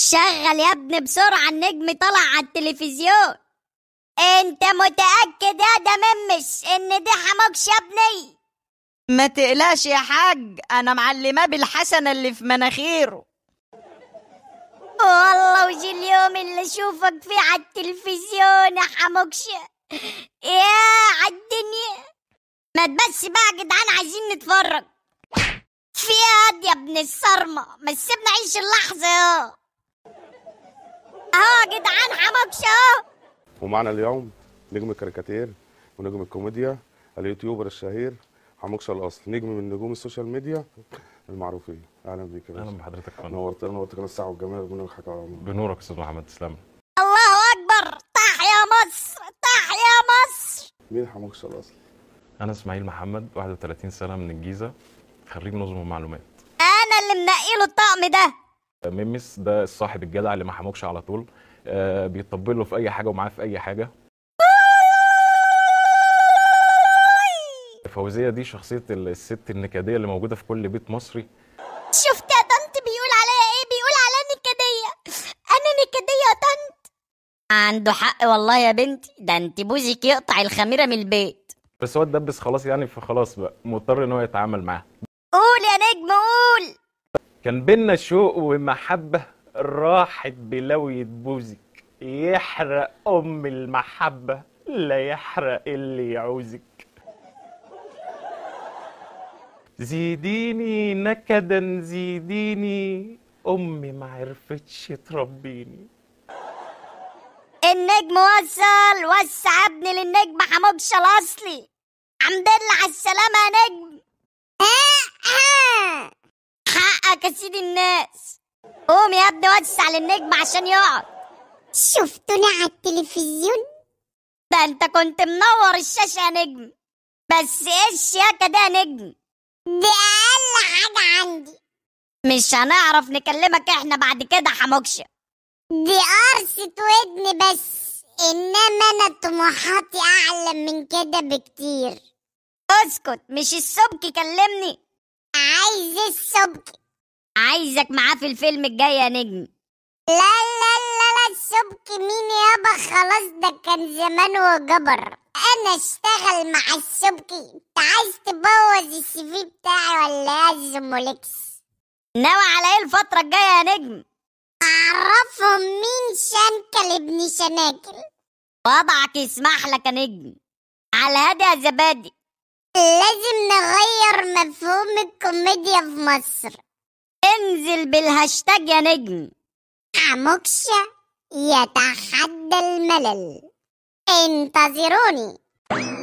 شغل يا ابني بسرعة النجم طلع على التلفزيون انت متأكد يا دممش ان دي حموكش يا ابني ما تقلقش يا حاج انا معلماه بالحسنة اللي في مناخيره والله وجي اليوم اللي اشوفك فيه على التلفزيون يا حموكش يا عالدنيا ما تبس بقى يا جدعان عايزين نتفرج في يا ابن الصرمة ما تسيبنا عيش اللحظة يا اهو يا جدعان حماكش اهو ومعنا اليوم نجم الكاريكاتير ونجم الكوميديا اليوتيوبر الشهير حموكش الاصل نجم من نجوم السوشيال ميديا المعروفين اهلا بيك يا اهلا بحضرتك يا فندم نورتنا نورتنا الساعه والجمال بنورك يا بنورك استاذ محمد تسلم الله اكبر تحيا مصر تحيا مصر مين حموكش الاصل؟ انا اسماعيل محمد 31 سنه من الجيزه خريج نظم ومعلومات انا اللي منقي له الطقم ده ميمس ده الصاحب الجدع اللي ما حموكش على طول آه، بيطبل له في اي حاجه ومعاه في اي حاجه فوزيه دي شخصيه الست النكديه اللي موجوده في كل بيت مصري شفت يا طنط بيقول عليا ايه بيقول عليا نكديه انا نكديه يا طنط عنده حق والله يا بنتي ده انت بوزك يقطع الخميره من البيت بس هو اتدبس خلاص يعني فخلاص بقى مضطر ان هو يتعامل معاها قول يا نجم قول كان بينا شوق ومحبة راحت بلوية بوزك يحرق أم المحبة لا يحرق اللي يعوزك زيديني نكدا زيديني أمي ما عرفتش تربيني النجم وصل وسع ابني للنجم حموبش الأصلي الحمد على السلامة يا نجم لك يا سيدي الناس قوم يا ابني وسع للنجم عشان يقعد شفتوني على التلفزيون ده انت كنت منور الشاشة يا نجم بس ايه الشياكة ده يا نجم دي اقل حاجة عندي مش هنعرف نكلمك احنا بعد كده حموكشة دي قرصة ودن بس انما انا طموحاتي اعلى من كده بكتير اسكت مش السبكي كلمني عايز السبكي عايزك معاه في الفيلم الجاي يا نجم لا لا لا لا السبك مين يابا خلاص ده كان زمان وجبر انا اشتغل مع الشبكي انت عايز تبوظ السي في بتاعي ولا يا زمولكس ناوي على ايه الفترة الجاية يا نجم اعرفهم مين شنكل ابن شناكل وضعك يسمح لك يا نجم على الهادي يا زبادي لازم نغير مفهوم الكوميديا في مصر انزل بالهاشتاج يا نجم عموكشة يتحدى الملل انتظروني